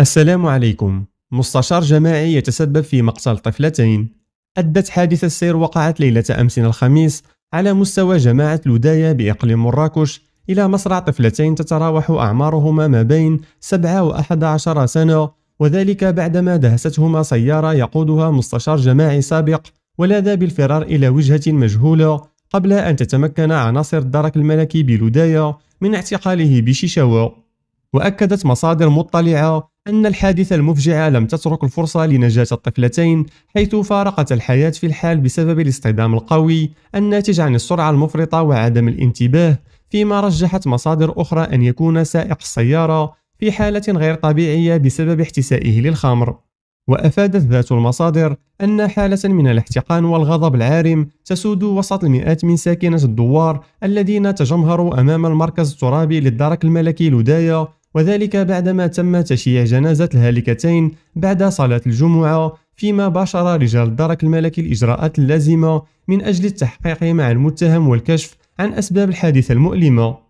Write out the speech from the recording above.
السلام عليكم مستشار جماعي يتسبب في مقتل طفلتين أدت حادثة السير وقعت ليلة أمس الخميس على مستوى جماعة لوداية بإقليم مراكش إلى مصرع طفلتين تتراوح أعمارهما ما بين 7 و 11 سنة وذلك بعدما دهستهما سيارة يقودها مستشار جماعي سابق ولاذا بالفرار إلى وجهة مجهولة قبل أن تتمكن عناصر الدرك الملكي بلوداية من اعتقاله بشيشاوة وأكدت مصادر مطلعة أن الحادثة المفجعة لم تترك الفرصة لنجاة الطفلتين حيث فارقت الحياة في الحال بسبب الاصطدام القوي الناتج عن السرعة المفرطة وعدم الانتباه فيما رجحت مصادر أخرى أن يكون سائق السيارة في حالة غير طبيعية بسبب احتسائه للخمر وأفادت ذات المصادر أن حالة من الاحتقان والغضب العارم تسود وسط المئات من ساكنة الدوار الذين تجمهروا أمام المركز الترابي للدرك الملكي لودايا وذلك بعدما تم تشييع جنازة الهالكتين بعد صلاة الجمعة فيما باشر رجال الدرك الملكي الإجراءات اللازمة من أجل التحقيق مع المتهم والكشف عن أسباب الحادثة المؤلمة